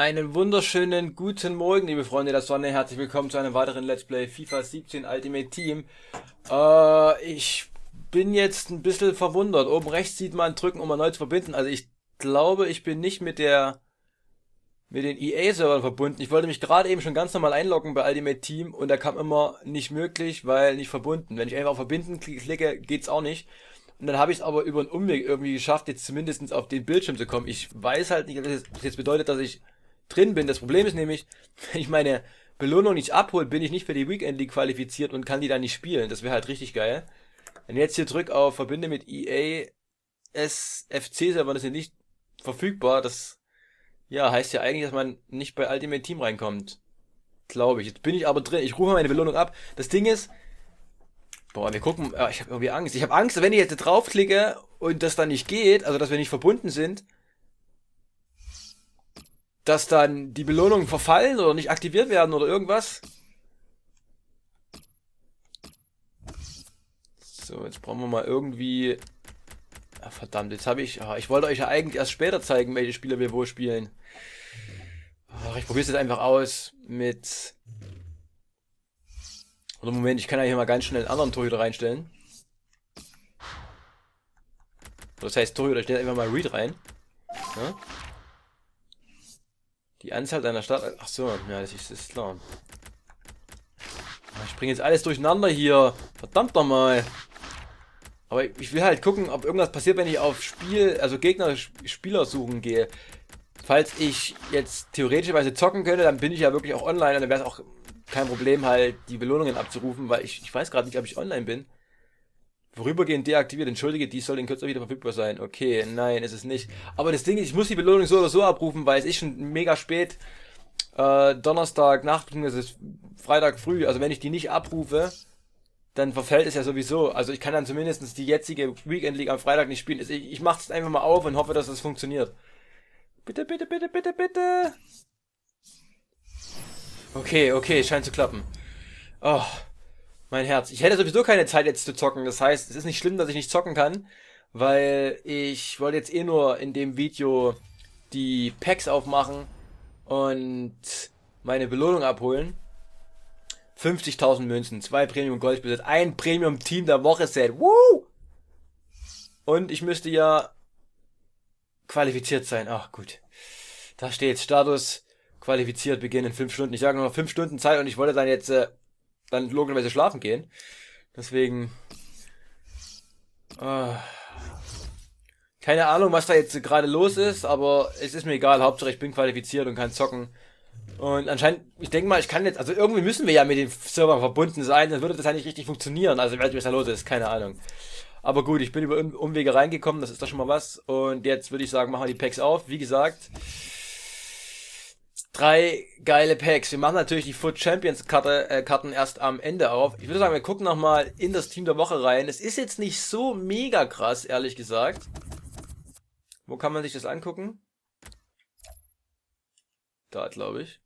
Einen wunderschönen guten Morgen, liebe Freunde der Sonne. Herzlich willkommen zu einem weiteren Let's Play FIFA 17 Ultimate Team. Äh, ich bin jetzt ein bisschen verwundert. Oben rechts sieht man drücken, um erneut zu verbinden. Also ich glaube, ich bin nicht mit der mit den EA-Servern verbunden. Ich wollte mich gerade eben schon ganz normal einloggen bei Ultimate Team und da kam immer nicht möglich, weil nicht verbunden. Wenn ich einfach auf verbinden klicke, geht's auch nicht. Und dann habe ich es aber über einen Umweg irgendwie geschafft, jetzt zumindest auf den Bildschirm zu kommen. Ich weiß halt nicht, ob das jetzt bedeutet, dass ich drin bin. Das Problem ist nämlich, wenn ich meine Belohnung nicht abhole, bin ich nicht für die Weekend League qualifiziert und kann die dann nicht spielen. Das wäre halt richtig geil. Wenn jetzt hier drück auf Verbinde mit EA SFC Server, das ist ja nicht verfügbar. Das ja heißt ja eigentlich, dass man nicht bei Ultimate Team reinkommt. Glaube ich. Jetzt bin ich aber drin. Ich rufe meine Belohnung ab. Das Ding ist, Boah, wir gucken, ah, ich habe irgendwie Angst. Ich habe Angst, wenn ich jetzt draufklicke und das dann nicht geht, also dass wir nicht verbunden sind, dass dann die Belohnungen verfallen oder nicht aktiviert werden oder irgendwas? So, jetzt brauchen wir mal irgendwie... Ach, verdammt, jetzt habe ich... Ach, ich wollte euch ja eigentlich erst später zeigen, welche Spieler wir wo spielen. Ach, ich probiere es jetzt einfach aus mit... Oder Moment, ich kann ja hier mal ganz schnell einen anderen Torhüter reinstellen. Das heißt, Torhüter, ich stelle einfach mal Read rein. Ja? Die Anzahl deiner Stadt... Ach so, ja, das ist, das ist klar. Ah, ich bringe jetzt alles durcheinander hier. Verdammt nochmal. Aber ich will halt gucken, ob irgendwas passiert, wenn ich auf Spiel, also Gegner, Spieler suchen gehe. Falls ich jetzt theoretischerweise zocken könnte, dann bin ich ja wirklich auch online und dann wäre es auch kein Problem, halt die Belohnungen abzurufen, weil ich, ich weiß gerade nicht, ob ich online bin. Vorübergehend deaktiviert, entschuldige, die soll in Kürze wieder verfügbar sein. Okay, nein, ist es nicht. Aber das Ding ist, ich muss die Belohnung so oder so abrufen, weil es ist schon mega spät. Äh, Donnerstag Nacht, beziehungsweise Freitag früh. Also wenn ich die nicht abrufe, dann verfällt es ja sowieso. Also ich kann dann zumindest die jetzige Weekend League am Freitag nicht spielen. Also ich, ich mache es einfach mal auf und hoffe, dass das funktioniert. Bitte, bitte, bitte, bitte, bitte. Okay, okay, scheint zu klappen. Oh mein Herz. Ich hätte sowieso keine Zeit jetzt zu zocken. Das heißt, es ist nicht schlimm, dass ich nicht zocken kann, weil ich wollte jetzt eh nur in dem Video die Packs aufmachen und meine Belohnung abholen. 50.000 Münzen, zwei Premium Goldbesitz, ein Premium Team der Woche Set. Woo! Und ich müsste ja qualifiziert sein. Ach gut. Da steht Status qualifiziert beginnen in 5 Stunden. Ich sage nochmal 5 Stunden Zeit und ich wollte dann jetzt äh, dann logischerweise schlafen gehen. Deswegen. Äh, keine Ahnung, was da jetzt gerade los ist, aber es ist mir egal. Hauptsache ich bin qualifiziert und kann zocken. Und anscheinend, ich denke mal, ich kann jetzt, also irgendwie müssen wir ja mit dem Server verbunden sein, dann würde das ja nicht richtig funktionieren. Also ich weiß nicht, was da los ist, keine Ahnung. Aber gut, ich bin über Umwege reingekommen, das ist doch schon mal was. Und jetzt würde ich sagen, machen wir die Packs auf. Wie gesagt, drei geile Packs. Wir machen natürlich die Foot Champions Karte, äh, Karten erst am Ende auf. Ich würde sagen, wir gucken nochmal in das Team der Woche rein. Es ist jetzt nicht so mega krass, ehrlich gesagt. Wo kann man sich das angucken? Da, glaube ich.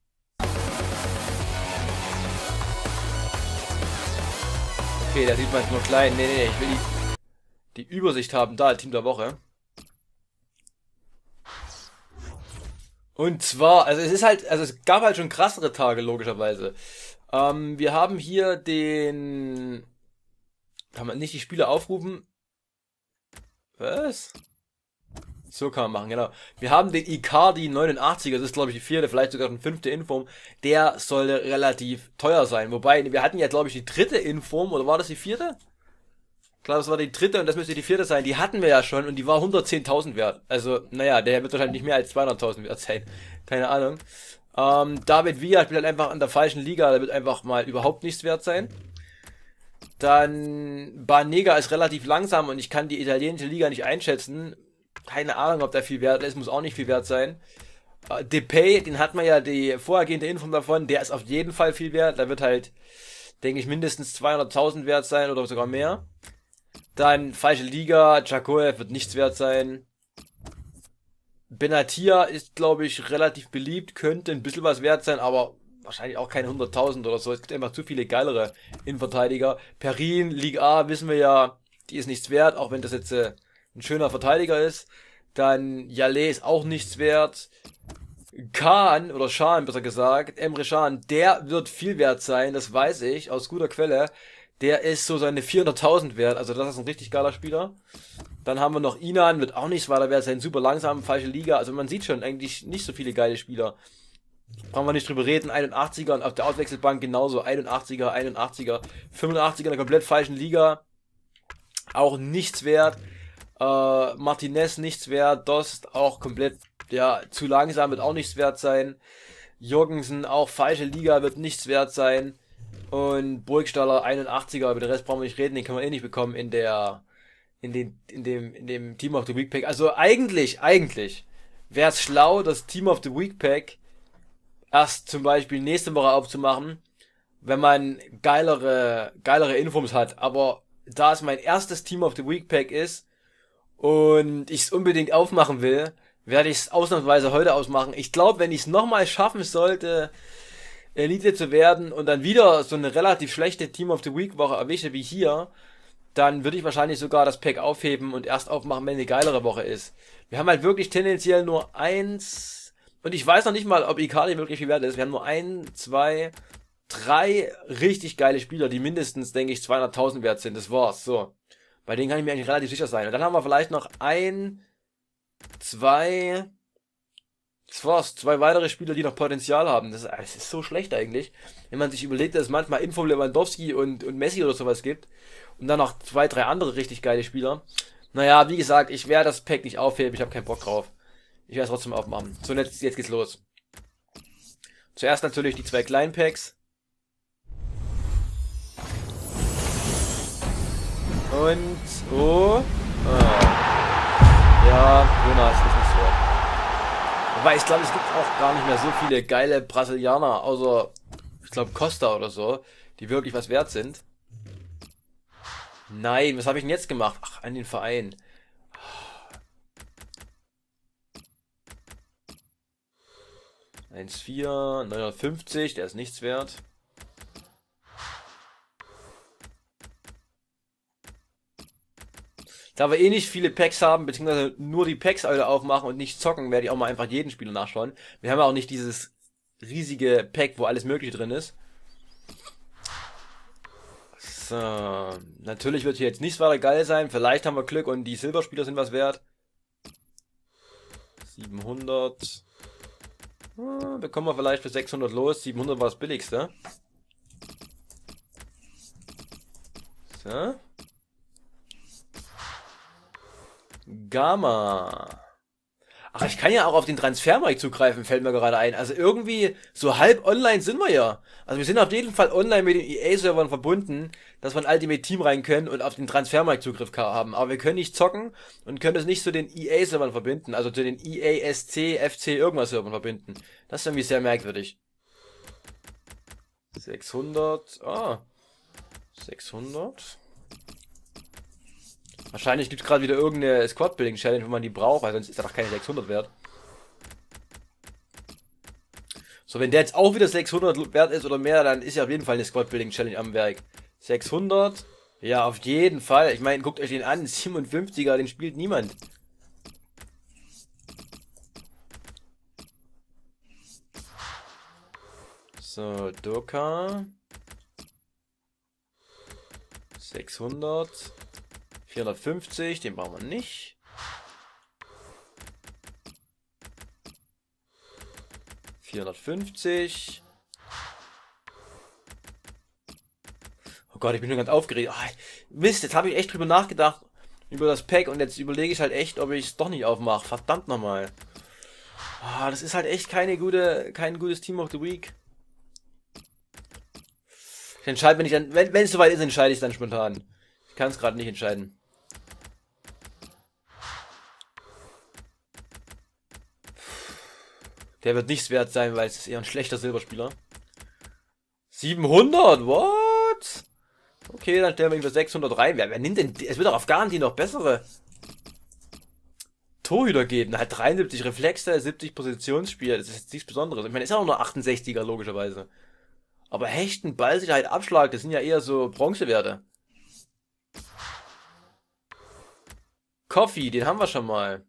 Okay, da sieht man es nur klein. Nee, nee, nee, ich will die, die Übersicht haben. Da, Team der Woche. Und zwar, also es ist halt, also es gab halt schon krassere Tage, logischerweise. Ähm, wir haben hier den. Kann man nicht die Spiele aufrufen? Was? So kann man machen, genau. Wir haben den Icardi 89, das ist glaube ich die vierte, vielleicht sogar schon fünfte Inform. Der sollte relativ teuer sein. Wobei, wir hatten ja glaube ich die dritte Inform, oder war das die vierte? Klar, das war die dritte und das müsste die vierte sein. Die hatten wir ja schon und die war 110.000 wert. Also, naja, der wird wahrscheinlich nicht mehr als 200.000 wert sein. Keine Ahnung. Ähm, David Villa spielt halt einfach in der falschen Liga. Da wird einfach mal überhaupt nichts wert sein. Dann Banega ist relativ langsam und ich kann die italienische Liga nicht einschätzen. Keine Ahnung, ob der viel wert ist. Muss auch nicht viel wert sein. Äh, Depay, den hat man ja die vorhergehende Info davon. Der ist auf jeden Fall viel wert. Da wird halt, denke ich, mindestens 200.000 wert sein oder sogar mehr. Dann falsche Liga, Chakoev wird nichts wert sein. Benatia ist, glaube ich, relativ beliebt, könnte ein bisschen was wert sein, aber wahrscheinlich auch keine 100.000 oder so. Es gibt einfach zu viele geilere Innenverteidiger. Perin, Liga A, wissen wir ja, die ist nichts wert, auch wenn das jetzt äh, ein schöner Verteidiger ist. Dann Jaleh ist auch nichts wert. Khan, oder Schan besser gesagt, Emre Schan, der wird viel wert sein, das weiß ich aus guter Quelle. Der ist so seine 400.000 wert. Also das ist ein richtig geiler Spieler. Dann haben wir noch Inan, wird auch nichts weiter wert sein. Super langsam, falsche Liga. Also man sieht schon eigentlich nicht so viele geile Spieler. Brauchen wir nicht drüber reden. 81er und auf der Auswechselbank genauso. 81er, 81er, 85er in der komplett falschen Liga. Auch nichts wert. Äh, Martinez nichts wert. Dost auch komplett, ja, zu langsam wird auch nichts wert sein. Jürgensen auch falsche Liga wird nichts wert sein. Und Burgstaller 81er, über den Rest brauchen wir nicht reden, den kann man eh nicht bekommen in der in, den, in, dem, in dem Team of the Week Pack. Also eigentlich, eigentlich wäre es schlau, das Team of the Week Pack erst zum Beispiel nächste Woche aufzumachen, wenn man geilere, geilere Infos hat. Aber da es mein erstes Team of the Week Pack ist und ich es unbedingt aufmachen will, werde ich es ausnahmsweise heute ausmachen. Ich glaube, wenn ich es nochmal schaffen sollte, Elite zu werden und dann wieder so eine relativ schlechte Team of the Week Woche erwische wie hier, dann würde ich wahrscheinlich sogar das Pack aufheben und erst aufmachen, wenn eine geilere Woche ist. Wir haben halt wirklich tendenziell nur eins, und ich weiß noch nicht mal, ob Icardi wirklich viel wert ist. Wir haben nur ein, zwei, drei richtig geile Spieler, die mindestens, denke ich, 200.000 wert sind. Das war's, so. Bei denen kann ich mir eigentlich relativ sicher sein. Und dann haben wir vielleicht noch ein, zwei, das war's. Zwei weitere Spieler, die noch Potenzial haben. Das ist, das ah, ist so schlecht eigentlich. Wenn man sich überlegt, dass es manchmal Info Lewandowski und, und Messi oder sowas gibt. Und dann noch zwei, drei andere richtig geile Spieler. Naja, wie gesagt, ich werde das Pack nicht aufheben. Ich habe keinen Bock drauf. Ich werde es trotzdem aufmachen. So, jetzt, jetzt geht's los. Zuerst natürlich die zwei kleinen Packs. Und, oh. Ah. Ja, Jonas ist nicht so. Wobei ich glaube, es gibt auch gar nicht mehr so viele geile Brasilianer, außer ich glaube Costa oder so, die wirklich was wert sind. Nein, was habe ich denn jetzt gemacht? Ach, an den Verein. Eins vier, 950, der ist nichts wert. Da wir eh nicht viele Packs haben, beziehungsweise nur die Packs alle aufmachen und nicht zocken, werde ich auch mal einfach jeden Spieler nachschauen. Wir haben ja auch nicht dieses riesige Pack, wo alles mögliche drin ist. So, natürlich wird hier jetzt nichts weiter geil sein. Vielleicht haben wir Glück und die Silberspieler sind was wert. 700. Hm, bekommen wir vielleicht für 600 los. 700 war das billigste. So. Gamma. Ach, ich kann ja auch auf den Transfermarkt zugreifen, fällt mir gerade ein. Also irgendwie, so halb online sind wir ja. Also wir sind auf jeden Fall online mit den EA-Servern verbunden, dass wir in Ultimate Team rein können und auf den Transfermarkt Zugriff haben. Aber wir können nicht zocken und können es nicht zu den EA-Servern verbinden, also zu den EASC, FC, irgendwas Servern verbinden. Das ist irgendwie sehr merkwürdig. 600, ah, 600. Wahrscheinlich gibt es gerade wieder irgendeine Squad-Building-Challenge, wo man die braucht, weil sonst ist er doch keine 600 wert. So, wenn der jetzt auch wieder 600 wert ist oder mehr, dann ist ja auf jeden Fall eine Squad-Building-Challenge am Werk. 600? Ja, auf jeden Fall. Ich meine, guckt euch den an. 57er, den spielt niemand. So, Doka. 600. 450, den brauchen wir nicht. Vierhundertfünfzig. Oh Gott, ich bin schon ganz aufgeregt. Oh, Mist, jetzt habe ich echt drüber nachgedacht. Über das Pack und jetzt überlege ich halt echt, ob ich es doch nicht aufmache. Verdammt nochmal. Oh, das ist halt echt keine gute, kein gutes Team of the Week. Ich entscheide, wenn ich dann, wenn es soweit ist, entscheide ich dann spontan. Ich kann es gerade nicht entscheiden. Der wird nichts wert sein, weil es ist eher ein schlechter Silberspieler. 700, what? Okay, dann stellen wir ihn für 600 rein. Wer, wer nimmt denn, es wird doch auf Garantie noch bessere Torhüter geben. Er hat 73 Reflexe, 70 Positionsspiel. Das ist jetzt nichts Besonderes. Ich meine, ist ja auch nur 68er, logischerweise. Aber Hechten, Ballsicherheit, Abschlag, das sind ja eher so Bronzewerte. Coffee, den haben wir schon mal.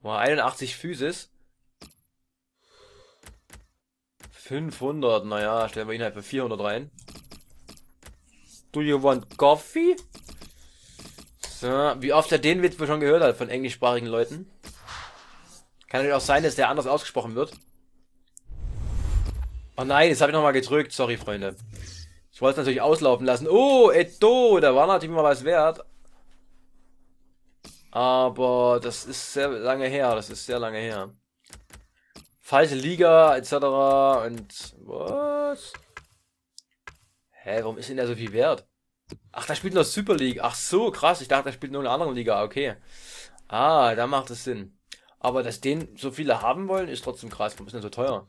War 81 Physis. 500, naja, stellen wir ihn halt für 400 rein. Do you want coffee? So, wie oft er den Witz schon gehört hat von englischsprachigen Leuten. Kann natürlich auch sein, dass der anders ausgesprochen wird. Oh nein, jetzt habe ich nochmal gedrückt. Sorry, Freunde. Ich wollte es natürlich auslaufen lassen. Oh, Edo, da war natürlich mal was wert. Aber das ist sehr lange her. Das ist sehr lange her falsche Liga etc. Und was? Hä, warum ist denn der so viel wert? Ach, da spielt in der Super League. Ach so, krass. Ich dachte, er spielt nur in einer anderen Liga. Okay. Ah, da macht es Sinn. Aber dass den so viele haben wollen, ist trotzdem krass. Warum ist denn so teuer?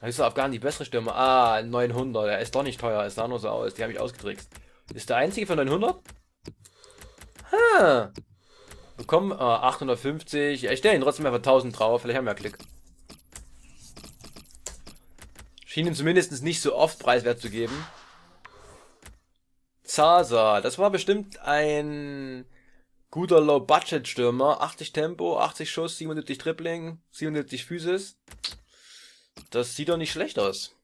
Da ist gar nicht die bessere Stürmer. Ah, 900. Er ist doch nicht teuer. Es sah nur so aus. Die habe ich ausgetrickst. Ist der einzige von 900? Ha. Bekommen äh, 850. ich stelle ihn trotzdem einfach 1000 drauf. Vielleicht haben wir ja Klick. Schien ihm zumindest nicht so oft preiswert zu geben. Zaza, das war bestimmt ein guter Low-Budget-Stürmer. 80 Tempo, 80 Schuss, 77 Dribbling, 77 Physis. Das sieht doch nicht schlecht aus.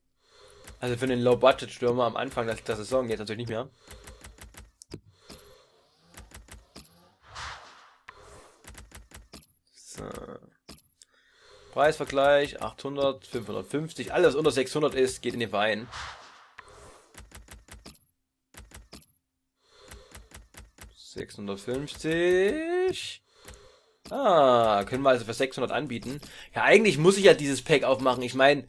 Also für den Low-Budget-Stürmer am Anfang der, Saison, jetzt natürlich nicht mehr. So. Preisvergleich 800, 550. Alles unter 600 ist, geht in den Wein. ...650... Ah, können wir also für 600 anbieten. Ja, eigentlich muss ich ja dieses Pack aufmachen. Ich meine,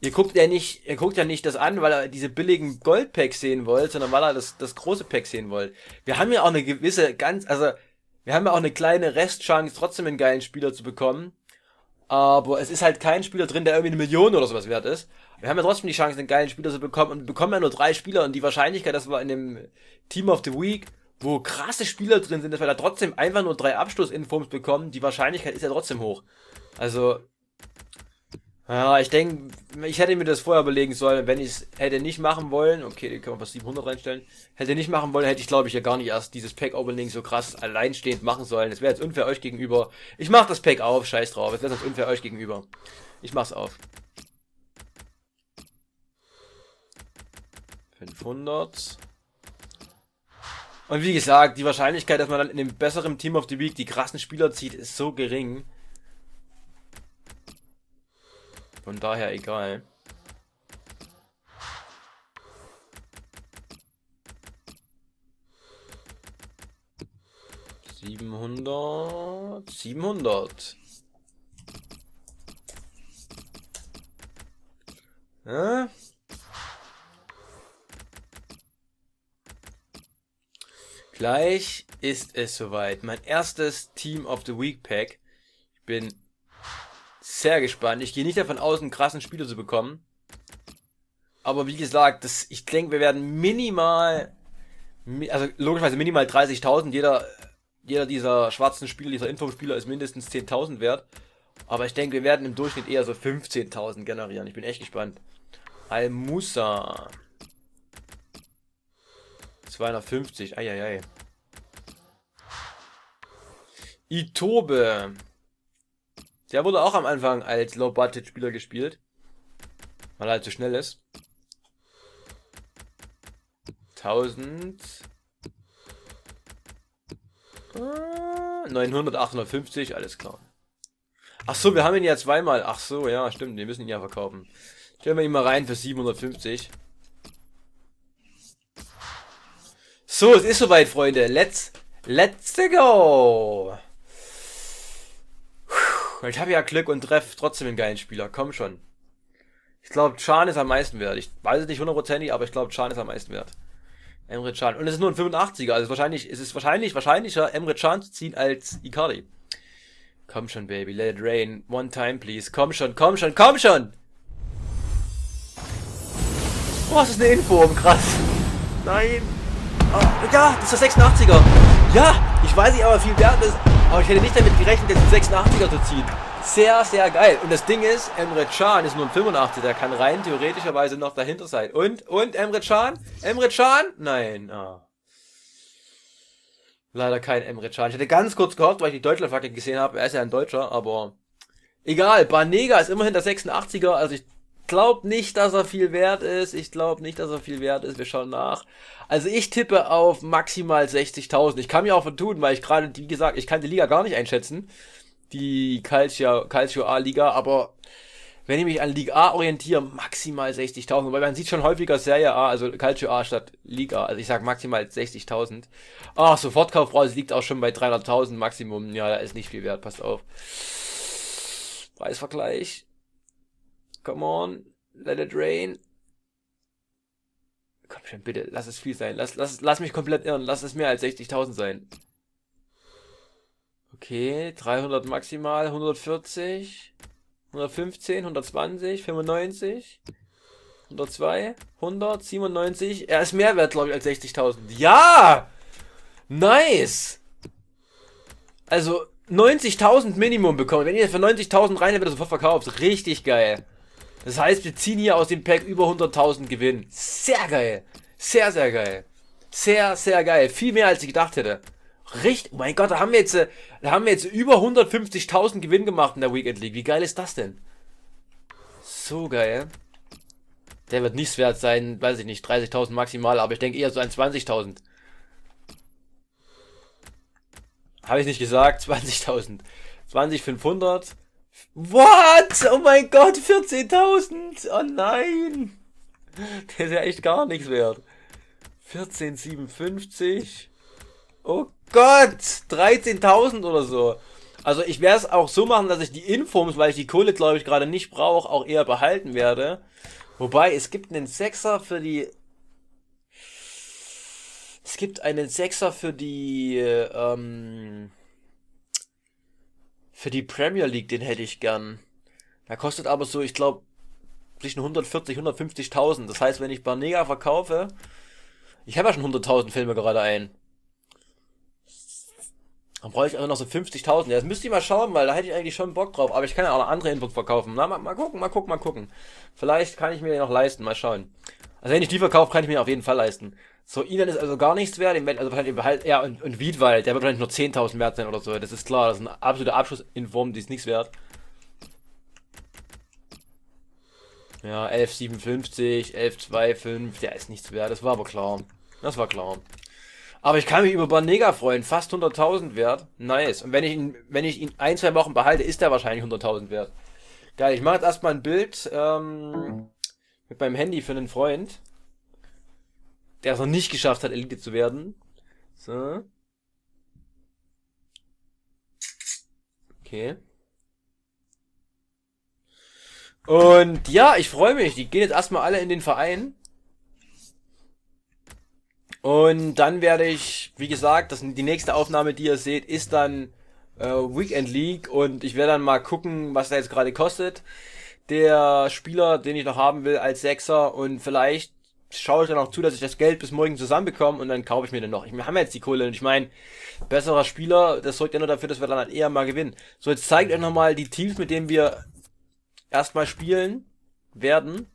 ihr guckt ja nicht, ihr guckt ja nicht das an, weil ihr diese billigen Goldpacks sehen wollt, sondern weil ihr das, das große Pack sehen wollt. Wir haben ja auch eine gewisse, ganz, also, wir haben ja auch eine kleine Restchance, trotzdem einen geilen Spieler zu bekommen aber es ist halt kein Spieler drin, der irgendwie eine Million oder sowas wert ist. Wir haben ja trotzdem die Chance, einen geilen Spieler zu bekommen und bekommen ja nur drei Spieler und die Wahrscheinlichkeit, dass wir in dem Team of the Week, wo krasse Spieler drin sind, dass wir da trotzdem einfach nur drei Abschlussinfos bekommen, die Wahrscheinlichkeit ist ja trotzdem hoch. Also, ja, ich denke, ich hätte mir das vorher überlegen sollen, wenn ich es hätte nicht machen wollen. Okay, den können wir fast 700 reinstellen. Hätte nicht machen wollen, hätte ich glaube ich ja gar nicht erst dieses Pack-Opening so krass alleinstehend machen sollen. Das wäre jetzt unfair euch gegenüber. Ich mach das Pack auf, scheiß drauf. Das wäre jetzt unfair euch gegenüber. Ich mach's auf. 500. Und wie gesagt, die Wahrscheinlichkeit, dass man dann in dem besseren Team of the Week die krassen Spieler zieht, ist so gering. Von daher egal. Siebenhundert, siebenhundert. Äh? Gleich ist es soweit. Mein erstes Team of the Week Pack. Ich bin sehr gespannt. Ich gehe nicht davon aus, einen krassen Spieler zu bekommen. Aber wie gesagt, das, ich denke, wir werden minimal, also logischerweise minimal 30.000. Jeder, jeder dieser schwarzen Spieler, dieser Informspieler ist mindestens 10.000 wert. Aber ich denke, wir werden im Durchschnitt eher so 15.000 generieren. Ich bin echt gespannt. Al-Musa. 250, eieiei. Itobe. Der wurde auch am Anfang als Low-Budget-Spieler gespielt. Weil er halt so schnell ist. 1000. 900, 850, alles klar. Ach so, wir haben ihn ja zweimal. Ach so, ja, stimmt, wir müssen ihn ja verkaufen. Stellen wir ihn mal rein für 750. So, es ist soweit, Freunde. Let's, let's go ich habe ja Glück und treffe trotzdem einen geilen Spieler. Komm schon. Ich glaube, Chan ist am meisten wert. Ich weiß es nicht hundertprozentig, aber ich glaube, Chan ist am meisten wert. Emre Chan. Und es ist nur ein 85er, also wahrscheinlich, es ist wahrscheinlich, wahrscheinlicher, Emre Chan zu ziehen als Icardi. Komm schon, Baby, let it rain. One time, please. Komm schon, komm schon, komm schon! Oh, das ist eine Info, um krass. Nein. Oh, ja, das ist der 86er. Ja, ich weiß nicht, aber viel wert ist. Aber ich hätte nicht damit gerechnet, jetzt einen 86er zu ziehen. Sehr, sehr geil. Und das Ding ist, Emre Can ist nur ein 85, der kann rein theoretischerweise noch dahinter sein. Und, und Emre Can? Emre Can? Nein. Oh. Leider kein Emre Can. Ich hätte ganz kurz gehofft, weil ich die Deutschlandflagge gesehen habe. Er ist ja ein Deutscher, aber egal. Banega ist immerhin der 86er. Also ich glaube nicht, dass er viel wert ist. Ich glaube nicht, dass er viel wert ist. Wir schauen nach. Also ich tippe auf maximal 60.000. Ich kann mir auch vertun, weil ich gerade, wie gesagt, ich kann die Liga gar nicht einschätzen. Die Calcio, Calcio A-Liga, aber wenn ich mich an Liga A orientiere, maximal 60.000. Weil man sieht schon häufiger Serie A, also Calcio A statt Liga. Also ich sag maximal 60.000. Ah, Sofortkaufpreis liegt auch schon bei 300.000 Maximum. Ja, da ist nicht viel wert, passt auf. Preisvergleich. Come on, let it rain. Komm schon, bitte, lass es viel sein. Lass, lass, lass mich komplett irren. Lass es mehr als 60.000 sein. Okay, 300 maximal, 140, 115, 120, 95, 102, 100, 97. Er ist mehr wert, glaube ich, als 60.000. Ja! Nice! Also, 90.000 Minimum bekommen. Wenn ihr für 90.000 rein, wird er sofort verkauft. Richtig geil. Das heißt, wir ziehen hier aus dem Pack über 100.000 Gewinn. Sehr geil. Sehr, sehr geil. Sehr, sehr geil. Viel mehr, als ich gedacht hätte. Richtig. Oh mein Gott, da haben wir jetzt, äh, da haben wir jetzt über 150.000 Gewinn gemacht in der Weekend League. Wie geil ist das denn? So geil. Der wird nichts wert sein. Weiß ich nicht. 30.000 maximal, aber ich denke eher so ein 20.000. Habe ich nicht gesagt. 20.000. 20.500. What? Oh mein Gott, 14.000! Oh nein! Das ist ja echt gar nichts wert. 14,57. Oh Gott! 13.000 oder so. Also ich werde es auch so machen, dass ich die Informs, weil ich die Kohle glaube ich gerade nicht brauche, auch eher behalten werde. Wobei, es gibt einen Sechser für die... Es gibt einen Sechser für die... Ähm für die Premier League, den hätte ich gern. Der kostet aber so, ich glaube, zwischen 140, 150.000. Das heißt, wenn ich Barnega verkaufe, ich habe ja schon 100.000 Filme gerade ein. Dann brauche ich einfach noch so 50.000. Ja, das müsste ich mal schauen, weil da hätte ich eigentlich schon Bock drauf. Aber ich kann ja auch noch andere Inputs verkaufen. Na, mal, mal gucken, mal gucken, mal gucken. Vielleicht kann ich mir den noch leisten. Mal schauen. Also wenn ich die verkaufe, kann ich mir auf jeden Fall leisten. So, Inan ist also gar nichts wert, den werden also wahrscheinlich behalt, ja, und, und Wiedwald, der wird wahrscheinlich nur 10.000 wert sein oder so, das ist klar, das ist ein absoluter Abschluss in Form, die ist nichts wert. Ja, 11,57, 11,25, der ist nichts wert, das war aber klar. Das war klar. Aber ich kann mich über Banega freuen, fast 100.000 wert, nice. Und wenn ich ihn, wenn ich ihn ein, zwei Wochen behalte, ist er wahrscheinlich 100.000 wert. Geil, ich mache jetzt erstmal ein Bild, ähm, mit meinem Handy für einen Freund der es noch nicht geschafft hat, Elite zu werden. So. Okay. Und ja, ich freue mich. Die gehen jetzt erstmal alle in den Verein. Und dann werde ich, wie gesagt, das, die nächste Aufnahme, die ihr seht, ist dann äh, Weekend League. Und ich werde dann mal gucken, was da jetzt gerade kostet. Der Spieler, den ich noch haben will als Sechser. Und vielleicht schaue ich dann auch zu, dass ich das Geld bis morgen zusammenbekomme und dann kaufe ich mir den noch. wir haben jetzt die Kohle und ich meine, besserer Spieler, das sorgt ja nur dafür, dass wir dann halt eher mal gewinnen. So, jetzt zeigt euch nochmal die Teams, mit denen wir erstmal spielen werden.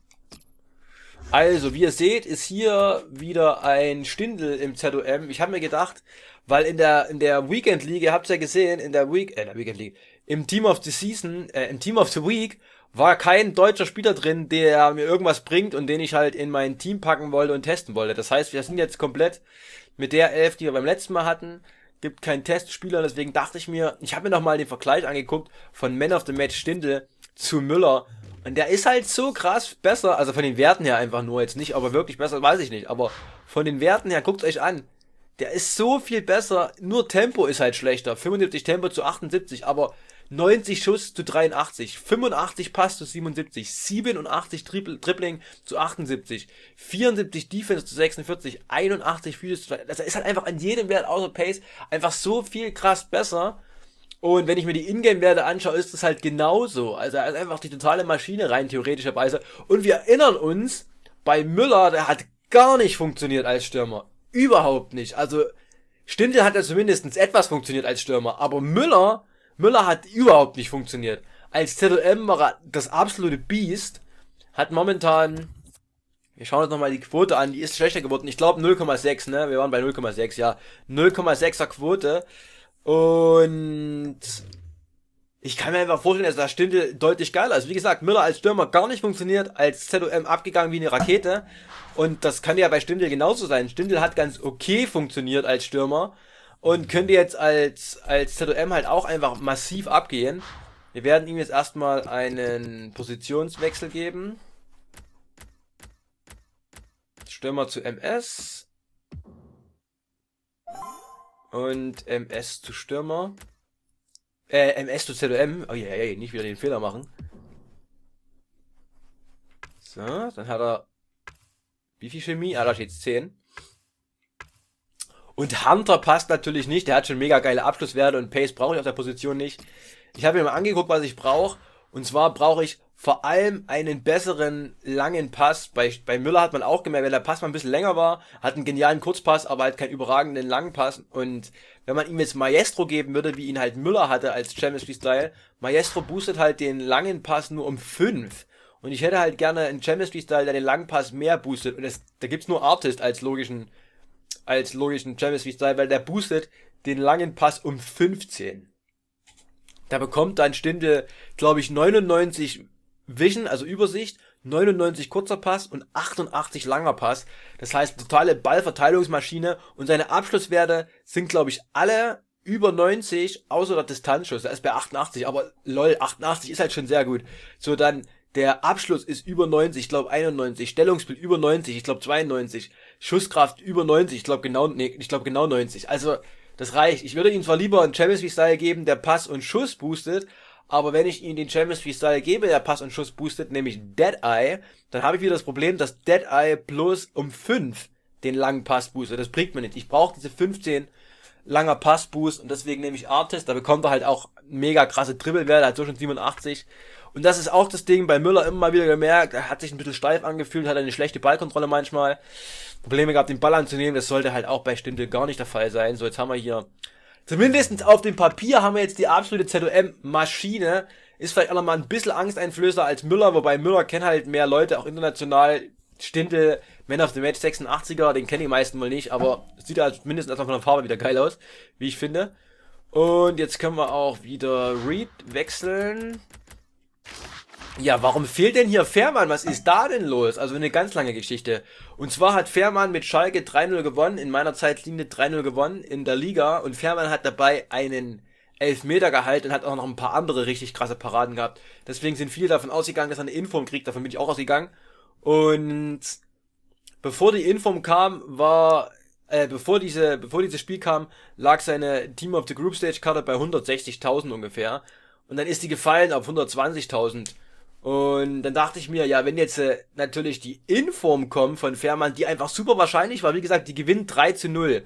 Also, wie ihr seht, ist hier wieder ein Stindel im ZOM. Ich habe mir gedacht, weil in der in der Weekend League, ihr habt ja gesehen, in der Week äh, der Weekend League, im Team of the Season, äh, im Team of the Week war kein deutscher Spieler drin, der mir irgendwas bringt und den ich halt in mein Team packen wollte und testen wollte. Das heißt, wir sind jetzt komplett mit der Elf, die wir beim letzten Mal hatten, gibt keinen Testspieler. Deswegen dachte ich mir, ich habe mir nochmal den Vergleich angeguckt von Man of the Match Stindel zu Müller. Und der ist halt so krass besser, also von den Werten her einfach nur jetzt nicht, aber wirklich besser, weiß ich nicht. Aber von den Werten her, guckt euch an. Der ist so viel besser, nur Tempo ist halt schlechter. 75 Tempo zu 78, aber 90 Schuss zu 83, 85 Pass zu 77, 87 Tripl Dribbling zu 78, 74 Defense zu 46, 81 Physis zu... Das ist halt einfach an jedem Wert außer Pace einfach so viel krass besser. Und wenn ich mir die Ingame-Werte anschaue, ist es halt genauso. Also er ist einfach die totale Maschine rein theoretischerweise. Und wir erinnern uns, bei Müller, der hat gar nicht funktioniert als Stürmer. Überhaupt nicht. Also Stindl hat ja zumindest etwas funktioniert als Stürmer. Aber Müller Müller hat überhaupt nicht funktioniert. Als ZLM war er das absolute Biest, hat momentan, wir schauen uns nochmal die Quote an, die ist schlechter geworden. Ich glaube 0,6, ne? Wir waren bei 0,6, ja. 0,6er Quote. Und ich kann mir einfach vorstellen, dass das Stindel deutlich geiler ist. Also, wie gesagt, Müller als Stürmer gar nicht funktioniert, als ZOM abgegangen wie eine Rakete. Und das kann ja bei Stindel genauso sein. Stindel hat ganz okay funktioniert als Stürmer und könnte jetzt als, als ZOM halt auch einfach massiv abgehen. Wir werden ihm jetzt erstmal einen Positionswechsel geben. Stürmer zu MS. Und MS zu Stürmer. Äh, MS zu ZOM. Oh je, yeah, yeah, nicht wieder den Fehler machen. So, dann hat er... Wie viel Chemie? Ah, da steht 10. Und Hunter passt natürlich nicht. Der hat schon mega geile Abschlusswerte und Pace brauche ich auf der Position nicht. Ich habe mir mal angeguckt, was ich brauche. Und zwar brauche ich vor allem einen besseren langen Pass. Bei, bei Müller hat man auch gemerkt, wenn der Pass mal ein bisschen länger war, hat einen genialen Kurzpass, aber halt keinen überragenden langen Pass. Und wenn man ihm jetzt Maestro geben würde, wie ihn halt Müller hatte als Champions League Style, Maestro boostet halt den langen Pass nur um 5. Und ich hätte halt gerne einen Champions League Style, der den langen Pass mehr boostet. Und das, da gibt's nur Artist als logischen als logischen Champions League Style, weil der boostet den langen Pass um 15. Da bekommt dann Stinde, glaube ich, 99 Vision, also Übersicht, 99 kurzer Pass und 88 langer Pass. Das heißt, totale Ballverteilungsmaschine und seine Abschlusswerte sind, glaube ich, alle über 90, außer der Distanzschuss. Der ist bei 88, aber lol, 88 ist halt schon sehr gut. So, dann der Abschluss ist über 90, ich glaube 91, Stellungsbild über 90, ich glaube 92. Schusskraft über 90, ich glaube genau, nee, ich glaube genau 90. Also, das reicht. Ich würde ihm zwar lieber einen Champions League Style geben, der Pass und Schuss boostet, aber wenn ich ihm den Champions League Style gebe, der Pass und Schuss boostet, nämlich Deadeye, dann habe ich wieder das Problem, dass Deadeye plus um 5 den langen Pass boostet. Das bringt mir nicht. Ich brauche diese 15 langer Passboost und deswegen nehme ich Artist. Da bekommt er halt auch mega krasse Dribbelwerte, hat so schon 87 und das ist auch das Ding bei Müller immer mal wieder gemerkt. Er hat sich ein bisschen steif angefühlt, hat eine schlechte Ballkontrolle manchmal. Probleme gehabt, den Ball anzunehmen. Das sollte halt auch bei Stindl gar nicht der Fall sein. So, jetzt haben wir hier, zumindestens auf dem Papier haben wir jetzt die absolute ZOM-Maschine. Ist vielleicht auch nochmal ein bisschen angsteinflößer als Müller, wobei Müller kennt halt mehr Leute, auch international. Stindl, Man of the Match 86er, den kennen die meisten wohl nicht, aber sieht halt mindestens erstmal von der Farbe wieder geil aus, wie ich finde. Und jetzt können wir auch wieder Reed wechseln. Ja, warum fehlt denn hier Fährmann? Was ist da denn los? Also eine ganz lange Geschichte. Und zwar hat Fährmann mit Schalke 3-0 gewonnen, in meiner Zeitlinie 3-0 gewonnen in der Liga und Fährmann hat dabei einen Elfmeter gehalten und hat auch noch ein paar andere richtig krasse Paraden gehabt. Deswegen sind viele davon ausgegangen, dass er eine Inform kriegt, davon bin ich auch ausgegangen. Und bevor die Inform kam, war äh, bevor diese bevor dieses Spiel kam, lag seine Team of the Group Stage Karte bei 160.000 ungefähr. Und dann ist die gefallen auf 120.000. Und dann dachte ich mir, ja, wenn jetzt äh, natürlich die Inform kommen von Fährmann, die einfach super wahrscheinlich war, wie gesagt, die gewinnt 3 zu 0.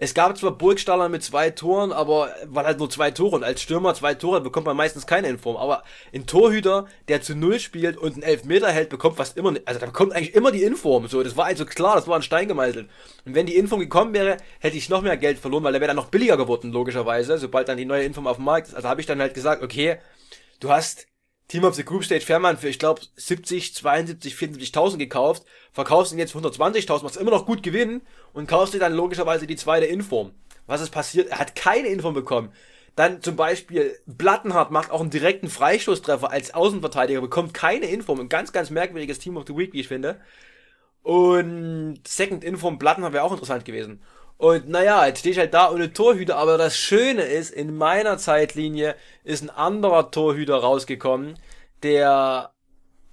Es gab zwar Burgstaller mit zwei Toren, aber waren halt nur zwei Tore. Und als Stürmer zwei Tore bekommt man meistens keine Inform. Aber ein Torhüter, der zu Null spielt und einen Elfmeter hält, bekommt fast immer, also da bekommt eigentlich immer die Inform. So, das war also klar, das war ein Stein gemeißelt. Und wenn die Inform gekommen wäre, hätte ich noch mehr Geld verloren, weil der wäre dann noch billiger geworden, logischerweise, sobald dann die neue Inform auf dem Markt ist. Also habe ich dann halt gesagt, okay, du hast Team of the Group Stage Fairman für, ich glaube, 70, 72, 74.000 gekauft, verkaufst ihn jetzt für 120.000, machst immer noch gut Gewinn und kaufst dir dann logischerweise die zweite Inform. Was ist passiert? Er hat keine Inform bekommen. Dann zum Beispiel Blattenhardt macht auch einen direkten Freistoßtreffer als Außenverteidiger, bekommt keine Inform. Ein ganz, ganz merkwürdiges Team of the Week, wie ich finde. Und Second Inform Blattenhardt wäre auch interessant gewesen. Und naja, jetzt stehe ich halt da ohne Torhüter, aber das Schöne ist, in meiner Zeitlinie ist ein anderer Torhüter rausgekommen, der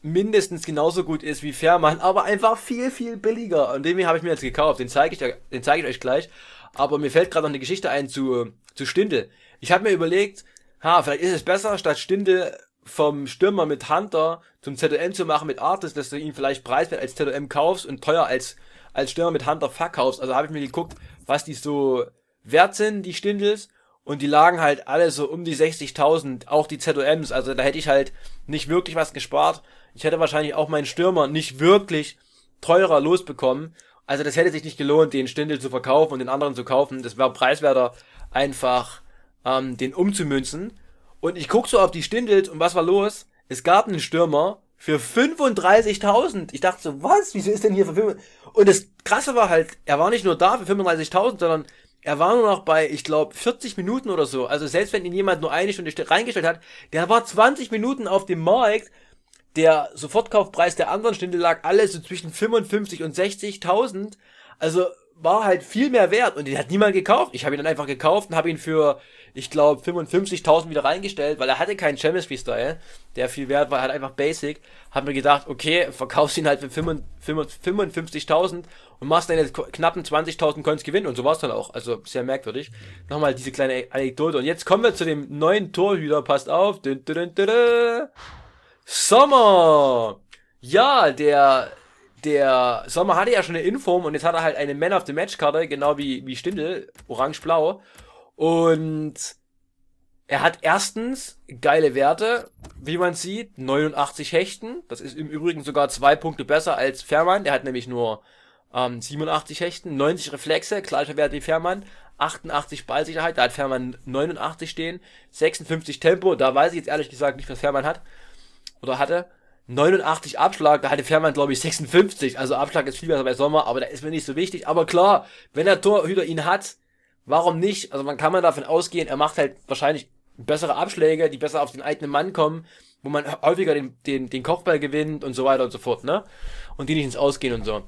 mindestens genauso gut ist wie Fährmann, aber einfach viel, viel billiger. Und den habe ich mir jetzt gekauft, den zeige ich, den zeige ich euch gleich. Aber mir fällt gerade noch eine Geschichte ein zu, äh, zu Stindel. Ich habe mir überlegt, ha, vielleicht ist es besser, statt Stindel vom Stürmer mit Hunter zum ZM zu machen mit Artis, dass du ihn vielleicht preiswert als ZM kaufst und teuer als als Stürmer mit Hunter verkaufst. Also habe ich mir geguckt, was die so wert sind, die Stindels. Und die lagen halt alle so um die 60.000, auch die ZOMs. Also da hätte ich halt nicht wirklich was gespart. Ich hätte wahrscheinlich auch meinen Stürmer nicht wirklich teurer losbekommen. Also das hätte sich nicht gelohnt, den Stindel zu verkaufen und den anderen zu kaufen. Das war preiswerter, einfach ähm, den umzumünzen. Und ich guck so auf die Stindels und was war los? Es gab einen Stürmer, für 35.000. Ich dachte so, was? Wieso ist denn hier für 5? Und das Krasse war halt, er war nicht nur da für 35.000, sondern er war nur noch bei, ich glaube, 40 Minuten oder so. Also selbst wenn ihn jemand nur eine Stunde reingestellt hat, der war 20 Minuten auf dem Markt. Der Sofortkaufpreis der anderen Stunde lag alles so zwischen 55 und 60.000. Also war halt viel mehr wert und den hat niemand gekauft. Ich habe ihn dann einfach gekauft und habe ihn für, ich glaube, 55.000 wieder reingestellt, weil er hatte keinen Chemistry-Style, der viel wert war, er hat einfach Basic. Hab mir gedacht, okay, verkaufst ihn halt für 55.000 und machst dann jetzt knappen 20.000 Coins Gewinn und so war es dann auch. Also sehr merkwürdig. Nochmal diese kleine Anekdote und jetzt kommen wir zu dem neuen Torhüter, passt auf. Sommer! Ja, der der Sommer hatte ja schon eine Inform und jetzt hat er halt eine Man of the Match Karte, genau wie, wie Stindel, orange-blau. Und er hat erstens geile Werte, wie man sieht, 89 Hechten. Das ist im Übrigen sogar zwei Punkte besser als Fährmann. Der hat nämlich nur ähm, 87 Hechten, 90 Reflexe, gleicher Wert wie Fährmann, 88 Ballsicherheit, da hat Fährmann 89 stehen, 56 Tempo, da weiß ich jetzt ehrlich gesagt nicht, was Fährmann hat oder hatte. 89 Abschlag, da hatte Fährmann glaube ich 56, also Abschlag ist viel besser bei Sommer, aber da ist mir nicht so wichtig, aber klar, wenn der Torhüter ihn hat, warum nicht, also man kann man davon ausgehen, er macht halt wahrscheinlich bessere Abschläge, die besser auf den eigenen Mann kommen, wo man häufiger den, den, den Kochball gewinnt und so weiter und so fort, ne, und die nicht ins Ausgehen und so.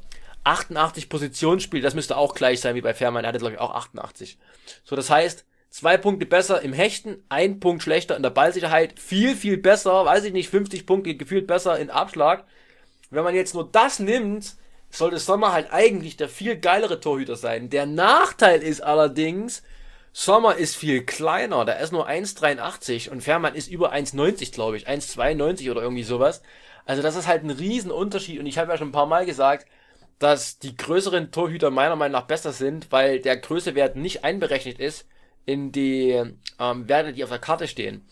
88 Positionsspiel, das müsste auch gleich sein wie bei Fährmann, er hatte glaube ich auch 88. So, das heißt, Zwei Punkte besser im Hechten, ein Punkt schlechter in der Ballsicherheit, viel, viel besser, weiß ich nicht, 50 Punkte gefühlt besser in Abschlag. Wenn man jetzt nur das nimmt, sollte Sommer halt eigentlich der viel geilere Torhüter sein. Der Nachteil ist allerdings, Sommer ist viel kleiner, der ist nur 1,83 und Fährmann ist über 1,90, glaube ich, 1,92 oder irgendwie sowas. Also das ist halt ein Riesenunterschied und ich habe ja schon ein paar Mal gesagt, dass die größeren Torhüter meiner Meinung nach besser sind, weil der Größewert nicht einberechnet ist in die ähm, Werte, die auf der Karte stehen.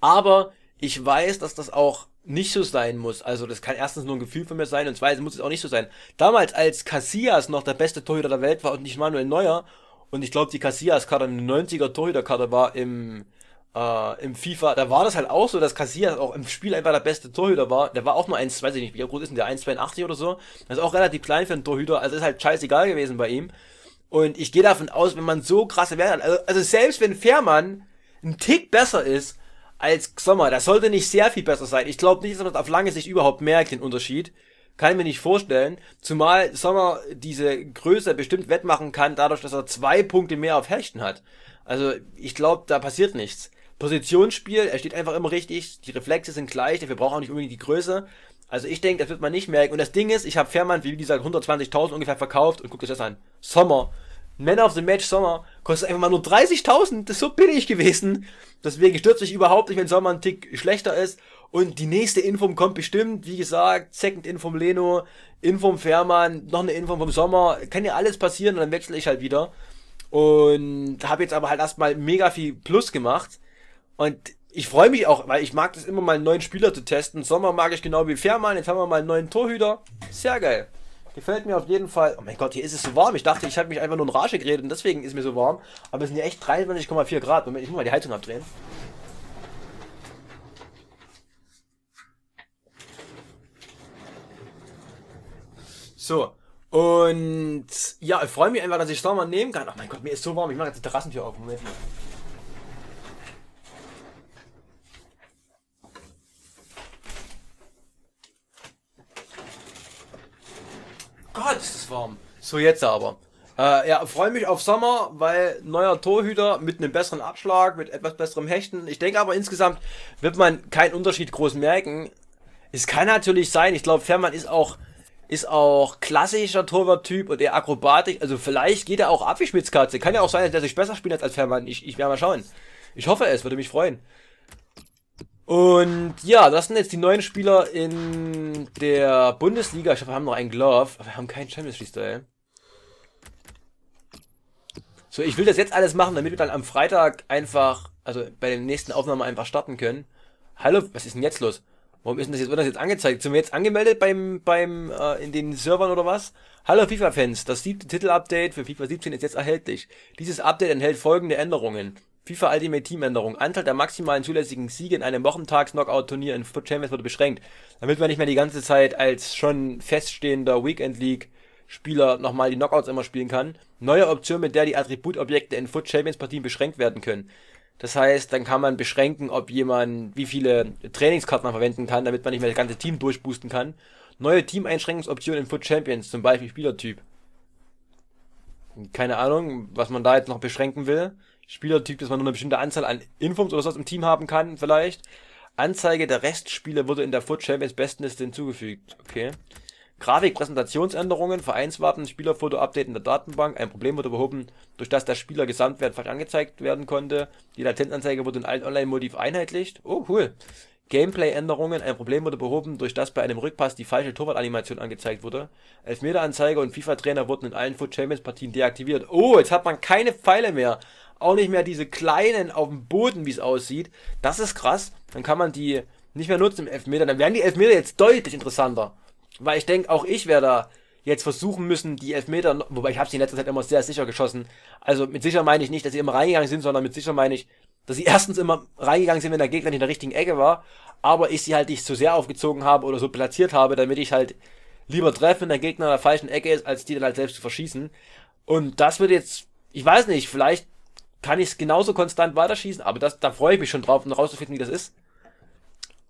Aber ich weiß, dass das auch nicht so sein muss. Also das kann erstens nur ein Gefühl von mir sein und zweitens muss es auch nicht so sein. Damals, als Casillas noch der beste Torhüter der Welt war und nicht Manuel Neuer, und ich glaube, die Casillas-Karte eine 90er Torhüter-Karte war im, äh, im FIFA, da war das halt auch so, dass Casillas auch im Spiel einfach der beste Torhüter war. Der war auch nur 1, weiß ich nicht, wie groß ist denn der, 1,82 oder so. Das ist auch relativ klein für einen Torhüter, also ist halt scheißegal gewesen bei ihm. Und ich gehe davon aus, wenn man so krasse Werte hat, also, also selbst wenn Fährmann ein Tick besser ist als Sommer, das sollte nicht sehr viel besser sein. Ich glaube nicht, dass man das auf lange Sicht überhaupt merkt, den Unterschied. Kann ich mir nicht vorstellen. Zumal Sommer diese Größe bestimmt wettmachen kann, dadurch, dass er zwei Punkte mehr auf Hechten hat. Also ich glaube, da passiert nichts. Positionsspiel, er steht einfach immer richtig, die Reflexe sind gleich, dafür braucht er nicht unbedingt die Größe. Also ich denke, das wird man nicht merken. Und das Ding ist, ich habe Fährmann, wie gesagt, 120.000 ungefähr verkauft und guckt euch das an. Sommer. Man of the Match Sommer kostet einfach mal nur 30.000. Das ist so billig gewesen. Deswegen stürzt sich überhaupt nicht, wenn Sommer ein Tick schlechter ist. Und die nächste Info kommt bestimmt. Wie gesagt, Second Info Leno, Info vom Fährmann, noch eine Info vom Sommer. Kann ja alles passieren und dann wechsle ich halt wieder. Und habe jetzt aber halt erstmal mega viel Plus gemacht. Und ich freue mich auch, weil ich mag das immer mal einen neuen Spieler zu testen. Sommer mag ich genau wie Fährmann. Jetzt haben wir mal einen neuen Torhüter. Sehr geil. Gefällt mir auf jeden Fall. Oh mein Gott, hier ist es so warm. Ich dachte, ich habe mich einfach nur in Rage geredet und deswegen ist mir so warm. Aber es sind ja echt 23,4 Grad. Moment, ich muss mal die Heizung abdrehen. So. Und ja, ich freue mich einfach, dass ich Sommer nehmen kann. Oh mein Gott, mir ist so warm. Ich mache jetzt die Terrassentür auf. Moment mal. Gott, ist das warm. So, jetzt aber. Äh, ja, freue mich auf Sommer, weil neuer Torhüter mit einem besseren Abschlag, mit etwas besserem Hechten. Ich denke aber insgesamt wird man keinen Unterschied groß merken. Es kann natürlich sein, ich glaube, Fährmann ist auch, ist auch klassischer Torwarttyp und eher Akrobatik. Also vielleicht geht er auch ab wie Schmitzkatze. Kann ja auch sein, dass er sich besser spielt als Fährmann. Ich, ich werde mal schauen. Ich hoffe es, würde mich freuen. Und ja, das sind jetzt die neuen Spieler in der Bundesliga. Ich hoffe, wir haben noch einen Glove, aber wir haben keinen Champions League Style. So, ich will das jetzt alles machen, damit wir dann am Freitag einfach, also bei den nächsten Aufnahmen einfach starten können. Hallo, was ist denn jetzt los? Warum ist denn das jetzt, wird das jetzt angezeigt? Sind wir jetzt angemeldet beim, beim, äh, in den Servern oder was? Hallo FIFA-Fans, das siebte Titel-Update für FIFA 17 ist jetzt erhältlich. Dieses Update enthält folgende Änderungen. FIFA Ultimate Team Änderung. Anzahl der maximalen zulässigen Siege in einem Wochentags-Knockout-Turnier in Foot Champions wurde beschränkt, damit man nicht mehr die ganze Zeit als schon feststehender Weekend League Spieler nochmal die Knockouts immer spielen kann. Neue Option, mit der die Attributobjekte in Foot Champions Partien beschränkt werden können. Das heißt, dann kann man beschränken, ob jemand, wie viele Trainingskarten man verwenden kann, damit man nicht mehr das ganze Team durchboosten kann. Neue Teameinschränkungsoptionen in Foot Champions, zum Beispiel Spielertyp. Keine Ahnung, was man da jetzt noch beschränken will. Spielertyp, dass man nur eine bestimmte Anzahl an Infos oder sowas im Team haben kann, vielleicht. Anzeige der Restspieler wurde in der Foot Champions Bestenliste hinzugefügt. Okay. Grafik, Präsentationsänderungen, Vereinswappen, Spielerfoto, Update in der Datenbank. Ein Problem wurde behoben, durch das der Spieler Gesamtwert angezeigt werden konnte. Die Latenzanzeige wurde in allen Online-Motiv einheitlicht. Oh, cool. Gameplay-Änderungen. Ein Problem wurde behoben, durch das bei einem Rückpass die falsche Torwart-Animation angezeigt wurde. Elfmeter-Anzeige und FIFA-Trainer wurden in allen Foot Champions Partien deaktiviert. Oh, jetzt hat man keine Pfeile mehr auch nicht mehr diese kleinen auf dem Boden, wie es aussieht. Das ist krass. Dann kann man die nicht mehr nutzen im Elfmeter. Dann werden die Elfmeter jetzt deutlich interessanter. Weil ich denke, auch ich werde da jetzt versuchen müssen, die Elfmeter, wobei ich habe sie in letzter Zeit immer sehr sicher geschossen. Also mit sicher meine ich nicht, dass sie immer reingegangen sind, sondern mit sicher meine ich, dass sie erstens immer reingegangen sind, wenn der Gegner nicht in der richtigen Ecke war, aber ich sie halt nicht zu sehr aufgezogen habe oder so platziert habe, damit ich halt lieber treffe, wenn der Gegner in der falschen Ecke ist, als die dann halt selbst zu verschießen. Und das wird jetzt, ich weiß nicht, vielleicht kann ich es genauso konstant weiterschießen, aber das, da freue ich mich schon drauf, um rauszufinden, wie das ist.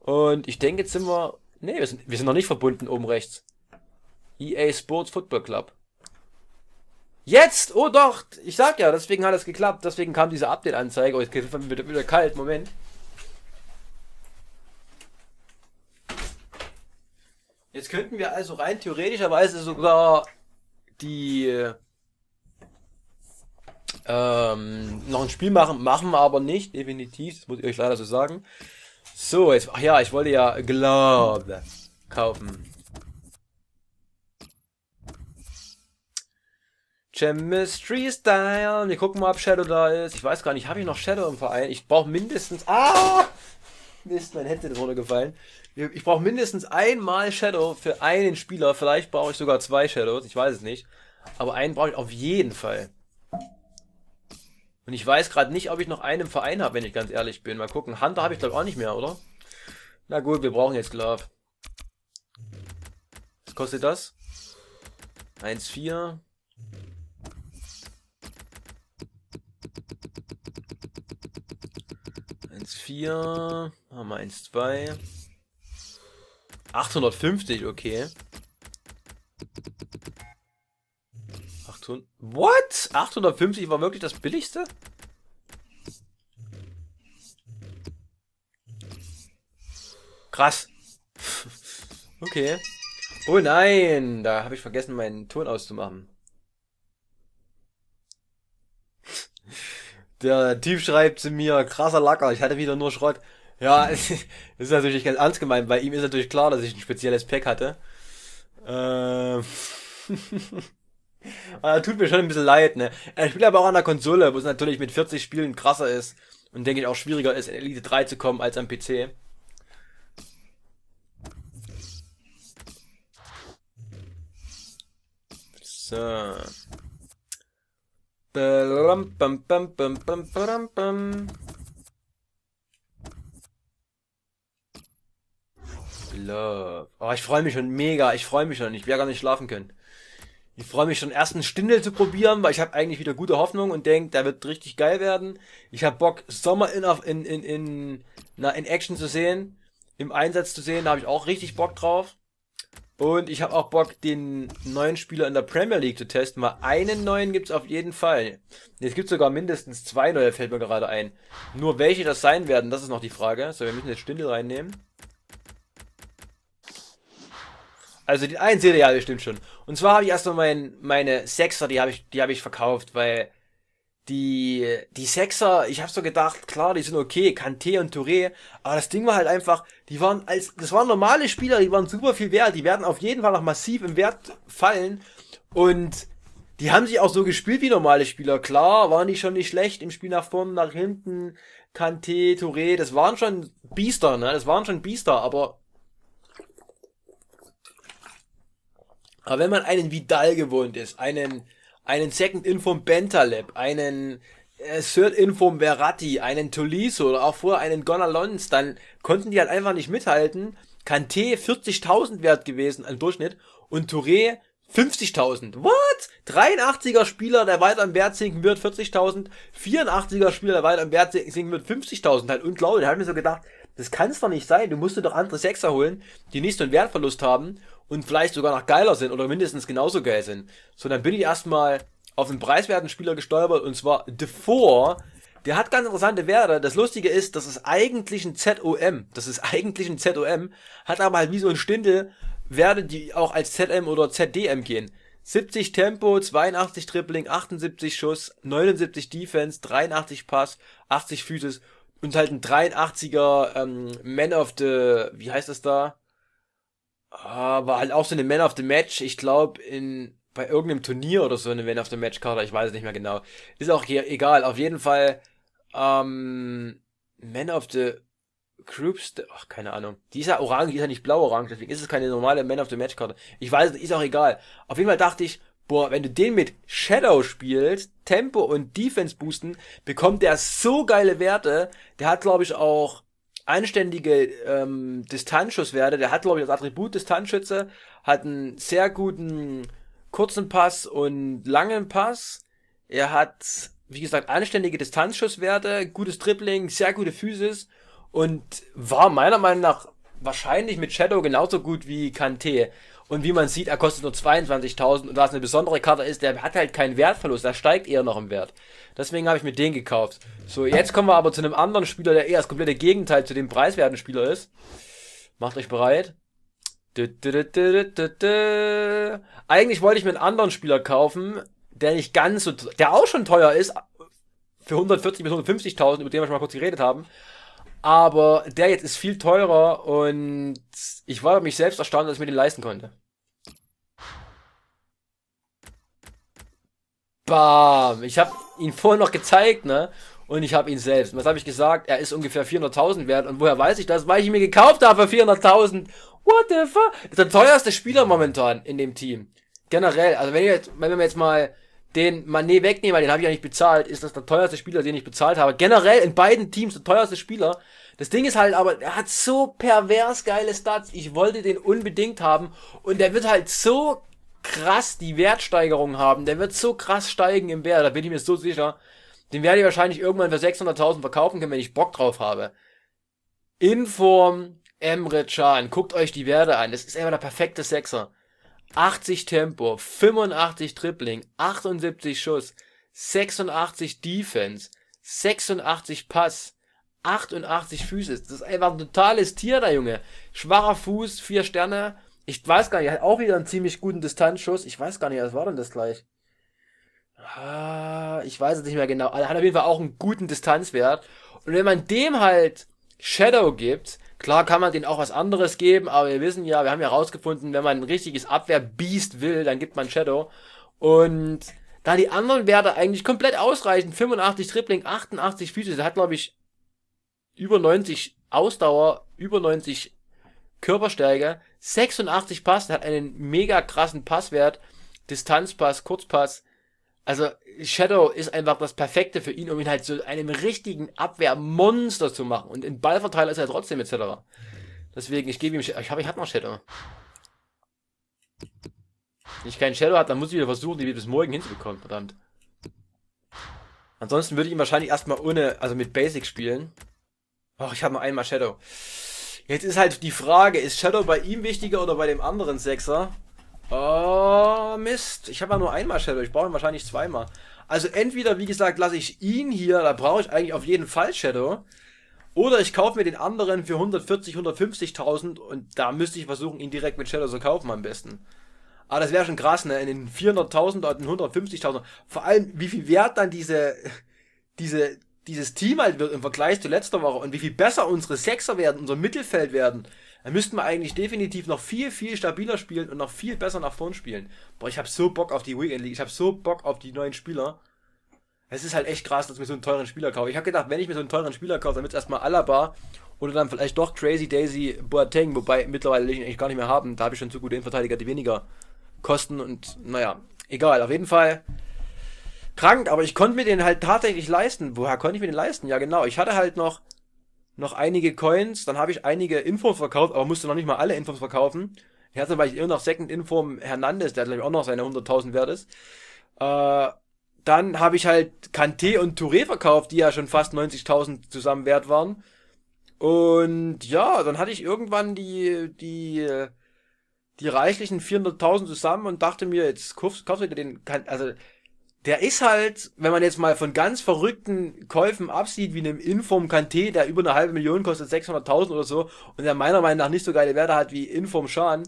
Und ich denke, jetzt sind wir. Nee, wir sind, wir sind noch nicht verbunden oben rechts. EA Sports Football Club. Jetzt! Oh doch! Ich sag ja, deswegen hat es geklappt, deswegen kam diese Update-Anzeige. Oh, jetzt wird wieder, wieder kalt, Moment. Jetzt könnten wir also rein theoretischerweise sogar die äh, ähm, noch ein Spiel machen, machen wir aber nicht, definitiv, das muss ich euch leider so sagen. So, jetzt, ach ja, ich wollte ja Glove kaufen. Chemistry Style. Wir gucken mal, ob Shadow da ist. Ich weiß gar nicht, habe ich noch Shadow im Verein? Ich brauche mindestens... Ah! Mist, mein Headset ist runtergefallen. Ich brauche mindestens einmal Shadow für einen Spieler. Vielleicht brauche ich sogar zwei Shadows. Ich weiß es nicht. Aber einen brauche ich auf jeden Fall. Und ich weiß gerade nicht, ob ich noch einen im Verein habe, wenn ich ganz ehrlich bin. Mal gucken. Hunter habe ich glaube auch nicht mehr, oder? Na gut, wir brauchen jetzt Glove. Was kostet das? 1,4. 1,4. haben wir eins 850, okay. 800. What? 850 war wirklich das billigste? Krass. okay. Oh nein, da habe ich vergessen, meinen Ton auszumachen. Der Typ schreibt zu mir, krasser Lacker, ich hatte wieder nur Schrott. Ja, das ist natürlich ganz ernst gemeint, bei ihm ist natürlich klar, dass ich ein spezielles Pack hatte. Ähm. tut mir schon ein bisschen leid, ne? Er spielt aber auch an der Konsole, wo es natürlich mit 40 Spielen krasser ist und denke ich auch schwieriger ist, in Elite 3 zu kommen als am PC. So. Love. Oh, ich freue mich schon mega. Ich freue mich schon. Ich werde gar nicht schlafen können. Ich freue mich schon, ersten Stindel zu probieren, weil ich habe eigentlich wieder gute Hoffnung und denke, der wird richtig geil werden. Ich habe Bock, Sommer in, in, in, in, na, in Action zu sehen, im Einsatz zu sehen, da habe ich auch richtig Bock drauf. Und ich habe auch Bock, den neuen Spieler in der Premier League zu testen, weil einen neuen gibt's auf jeden Fall. Es gibt sogar mindestens zwei neue, fällt mir gerade ein. Nur welche das sein werden, das ist noch die Frage. So, wir müssen jetzt Stindel reinnehmen. Also die einen Serie, ja, bestimmt schon. Und zwar habe ich erstmal mein, meine Sechser, die habe ich, die habe ich verkauft, weil die, die Sechser, ich habe so gedacht, klar, die sind okay, Kanté und Touré, aber das Ding war halt einfach, die waren als, das waren normale Spieler, die waren super viel wert, die werden auf jeden Fall noch massiv im Wert fallen und die haben sich auch so gespielt wie normale Spieler. Klar, waren die schon nicht schlecht im Spiel nach vorne, nach hinten, Kanté, Touré, das waren schon Biester, ne? Das waren schon Biester, aber Aber wenn man einen Vidal gewohnt ist, einen, einen Second In vom Bentaleb, einen äh, Third In Verratti, einen Tolisso oder auch vorher einen Gonalons, dann konnten die halt einfach nicht mithalten. Kanté 40.000 wert gewesen im Durchschnitt und Touré 50.000. What? 83er Spieler, der weiter am Wert sinken wird, 40.000. 84er Spieler, der weiter am Wert sinken wird, 50.000. Halt unglaublich. Da habe ich mir so gedacht, das kann es doch nicht sein. Du musst dir doch andere Sechser holen, die nicht so einen Wertverlust haben und vielleicht sogar noch geiler sind oder mindestens genauso geil sind. So, dann bin ich erstmal auf einen preiswerten Spieler gestolpert und zwar DeFore. Der hat ganz interessante Werte. Das Lustige ist, das ist eigentlich ein ZOM. Das ist eigentlich ein ZOM, hat aber halt wie so ein Stindel Werte, die auch als ZM oder ZDM gehen. 70 Tempo, 82 Dribbling, 78 Schuss, 79 Defense, 83 Pass, 80 Füße und halt ein 83er ähm, Man of the, wie heißt das da? Ah, war halt auch so eine Man of the Match, ich glaube, in bei irgendeinem Turnier oder so eine Man of the Match Karte, ich weiß es nicht mehr genau. Ist auch egal, auf jeden Fall ähm, Man of the Groups, ach, keine Ahnung. Die ist ja orange, die ist ja nicht blau-orange, deswegen ist es keine normale Man of the Match Karte. Ich weiß, ist auch egal. Auf jeden Fall dachte ich, boah, wenn du den mit Shadow spielst, Tempo und Defense boosten, bekommt der so geile Werte. Der hat, glaube ich, auch anständige ähm, Distanzschusswerte. Der hat, glaube ich, das Attribut Distanzschütze, hat einen sehr guten kurzen Pass und langen Pass. Er hat, wie gesagt, anständige Distanzschusswerte, gutes Dribbling, sehr gute Physis und war meiner Meinung nach wahrscheinlich mit Shadow genauso gut wie Kante. Und wie man sieht, er kostet nur 22.000 und was eine besondere Karte ist, der hat halt keinen Wertverlust, der steigt eher noch im Wert. Deswegen habe ich mir den gekauft. So, jetzt kommen wir aber zu einem anderen Spieler, der eher das komplette Gegenteil zu dem preiswerten Spieler ist. Macht euch bereit. Eigentlich wollte ich mir einen anderen Spieler kaufen, der nicht ganz so, der auch schon teuer ist, für 140 bis 150.000, über den wir schon mal kurz geredet haben. Aber der jetzt ist viel teurer und ich war mich selbst erstaunt, dass ich mir den leisten konnte. Bam! Ich habe ihn vorhin noch gezeigt, ne? Und ich habe ihn selbst. Was habe ich gesagt? Er ist ungefähr 400.000 wert. Und woher weiß ich das? Weil ich ihn mir gekauft habe für 400.000. What the fuck? Ist der teuerste Spieler momentan in dem Team. Generell. Also wenn, ihr jetzt, wenn wir jetzt mal den Manet wegnehmen, weil den habe ich ja nicht bezahlt, ist das der teuerste Spieler, den ich bezahlt habe. Generell in beiden Teams der teuerste Spieler. Das Ding ist halt aber, er hat so pervers geile Stats. Ich wollte den unbedingt haben und der wird halt so krass die Wertsteigerung haben. Der wird so krass steigen im Wert, da bin ich mir so sicher. Den werde ich wahrscheinlich irgendwann für 600.000 verkaufen können, wenn ich Bock drauf habe. Inform Emre Can. Guckt euch die Werte an. Das ist einfach der perfekte Sechser. 80 Tempo, 85 Dribbling, 78 Schuss, 86 Defense, 86 Pass, 88 Füße. Das ist einfach ein totales Tier, der Junge. Schwacher Fuß, 4 Sterne. Ich weiß gar nicht, er hat auch wieder einen ziemlich guten Distanzschuss. Ich weiß gar nicht, was war denn das gleich? Ah, ich weiß es nicht mehr genau. Er hat auf jeden Fall auch einen guten Distanzwert. Und wenn man dem halt Shadow gibt, Klar kann man denen auch was anderes geben, aber wir wissen ja, wir haben ja rausgefunden, wenn man ein richtiges Abwehrbeast will, dann gibt man Shadow. Und da die anderen Werte eigentlich komplett ausreichen, 85 Tripling, 88 Füße, der hat glaube ich über 90 Ausdauer, über 90 Körperstärke, 86 Pass, der hat einen mega krassen Passwert, Distanzpass, Kurzpass, also Shadow ist einfach das Perfekte für ihn, um ihn halt zu einem richtigen Abwehrmonster zu machen. Und in Ballverteiler ist er trotzdem etc. Deswegen, ich gebe ihm... Shadow. ich habe ich hab noch Shadow. Wenn ich keinen Shadow habe, dann muss ich wieder versuchen, die bis morgen hinzubekommen, verdammt. Ansonsten würde ich ihn wahrscheinlich erstmal ohne, also mit Basic spielen. Och, ich habe mal einmal Shadow. Jetzt ist halt die Frage, ist Shadow bei ihm wichtiger oder bei dem anderen Sechser? Oh, Mist. Ich habe ja nur einmal Shadow. Ich brauche ihn wahrscheinlich zweimal. Also entweder, wie gesagt, lasse ich ihn hier. Da brauche ich eigentlich auf jeden Fall Shadow. Oder ich kaufe mir den anderen für 140, 150.000 und da müsste ich versuchen, ihn direkt mit Shadow zu kaufen am besten. Aber das wäre schon krass, ne? In den 400.000 und den 150.000. Vor allem, wie viel wert dann diese, diese, dieses Team halt wird im Vergleich zu letzter Woche und wie viel besser unsere Sechser werden, unser Mittelfeld werden. Dann müssten wir eigentlich definitiv noch viel, viel stabiler spielen und noch viel besser nach vorn spielen. Boah, ich habe so Bock auf die Weekend League. Ich habe so Bock auf die neuen Spieler. Es ist halt echt krass, dass ich mir so einen teuren Spieler kaufe. Ich habe gedacht, wenn ich mir so einen teuren Spieler kaufe, dann wird es erstmal Alaba oder dann vielleicht doch Crazy Daisy Boateng, wobei mittlerweile will ich ihn eigentlich gar nicht mehr haben. Da habe ich schon zu gute Innenverteidiger, die weniger kosten und naja, egal. Auf jeden Fall krank, aber ich konnte mir den halt tatsächlich leisten. Woher konnte ich mir den leisten? Ja, genau. Ich hatte halt noch noch einige Coins, dann habe ich einige Infos verkauft, aber musste noch nicht mal alle Infos verkaufen. Ich hatte weil ich immer noch Second Inform Hernandez, der glaube ich auch noch seine 100.000 wert ist. Äh, dann habe ich halt Kanté und Touré verkauft, die ja schon fast 90.000 zusammen wert waren. Und ja, dann hatte ich irgendwann die die die reichlichen 400.000 zusammen und dachte mir, jetzt kaufst, du wieder den also der ist halt, wenn man jetzt mal von ganz verrückten Käufen absieht, wie einem Inform Kanté, der über eine halbe Million kostet, 600.000 oder so, und der meiner Meinung nach nicht so geile Werte hat wie Inform Schaden,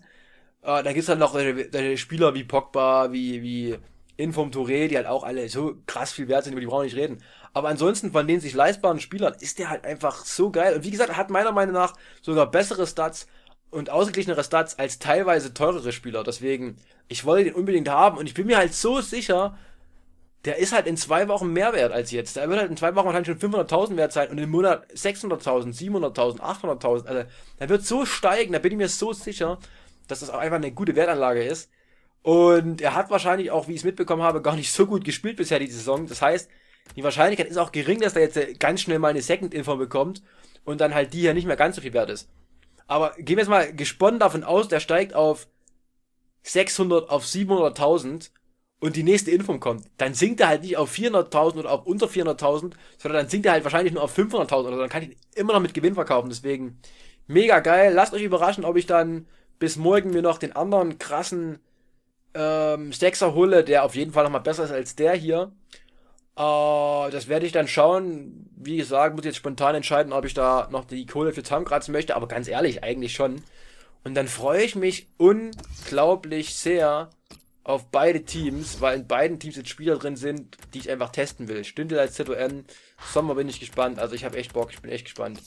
äh, da gibt's halt noch äh, Spieler wie Pogba, wie, wie Inform Touré, die halt auch alle so krass viel wert sind, über die brauchen wir nicht reden. Aber ansonsten von den sich leistbaren Spielern ist der halt einfach so geil. Und wie gesagt, hat meiner Meinung nach sogar bessere Stats und ausgeglichenere Stats als teilweise teurere Spieler. Deswegen, ich wollte den unbedingt haben und ich bin mir halt so sicher, der ist halt in zwei Wochen mehr wert als jetzt. Der wird halt in zwei Wochen wahrscheinlich schon 500.000 wert sein und im Monat 600.000, 700.000, 800.000. Also, der wird so steigen, da bin ich mir so sicher, dass das auch einfach eine gute Wertanlage ist. Und er hat wahrscheinlich auch, wie ich es mitbekommen habe, gar nicht so gut gespielt bisher die Saison. Das heißt, die Wahrscheinlichkeit ist auch gering, dass er jetzt äh, ganz schnell mal eine Second-Info bekommt und dann halt die hier nicht mehr ganz so viel wert ist. Aber gehen wir jetzt mal gesponnen davon aus, der steigt auf 600, auf 700.000 und die nächste Inform kommt, dann sinkt er halt nicht auf 400.000 oder auf unter 400.000, sondern dann sinkt er halt wahrscheinlich nur auf 500.000 oder so. Dann kann ich ihn immer noch mit Gewinn verkaufen. Deswegen mega geil. Lasst euch überraschen, ob ich dann bis morgen mir noch den anderen krassen ähm, Sechser hole, der auf jeden Fall nochmal besser ist als der hier. Äh, das werde ich dann schauen. Wie gesagt, muss ich jetzt spontan entscheiden, ob ich da noch die Kohle für zusammenkratzen möchte. Aber ganz ehrlich, eigentlich schon. Und dann freue ich mich unglaublich sehr, auf beide Teams, weil in beiden Teams jetzt Spieler drin sind, die ich einfach testen will. Stündel als ZOM, Sommer bin ich gespannt, also ich habe echt Bock, ich bin echt gespannt.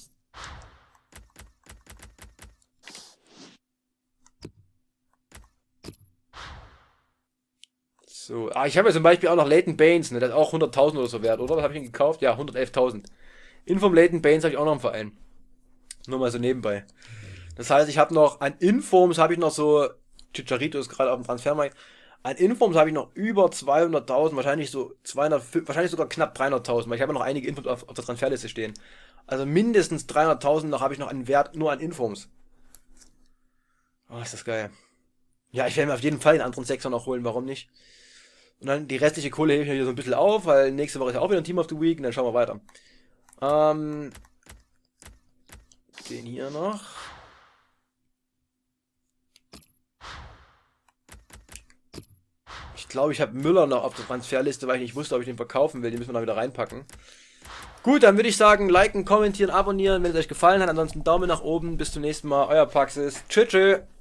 So, ah, ich habe ja zum Beispiel auch noch Leighton Baines, ne? das ist auch 100.000 oder so wert, oder? Was habe ich ihn gekauft? Ja, 111.000. Inform Leighton Baines habe ich auch noch im Verein. Nur mal so nebenbei. Das heißt, ich habe noch an Informs habe ich noch so, Chicharito ist gerade auf dem Transfermarkt, an Informs habe ich noch über 200.000, wahrscheinlich so 200, wahrscheinlich sogar knapp 300.000, weil ich habe noch einige Informs auf, auf der Transferliste stehen. Also mindestens 300.000 noch habe ich noch an Wert nur an Informs. Oh, ist das geil. Ja, ich werde mir auf jeden Fall den anderen Sechser noch holen, warum nicht? Und dann die restliche Kohle hebe ich mir hier so ein bisschen auf, weil nächste Woche ist ja auch wieder ein Team of the Week und dann schauen wir weiter. Ähm, den hier noch. glaube, ich habe Müller noch auf der Transferliste, weil ich nicht wusste, ob ich den verkaufen will. Den müssen wir noch wieder reinpacken. Gut, dann würde ich sagen, liken, kommentieren, abonnieren, wenn es euch gefallen hat. Ansonsten Daumen nach oben. Bis zum nächsten Mal. Euer Praxis. Tschüss. tschüss.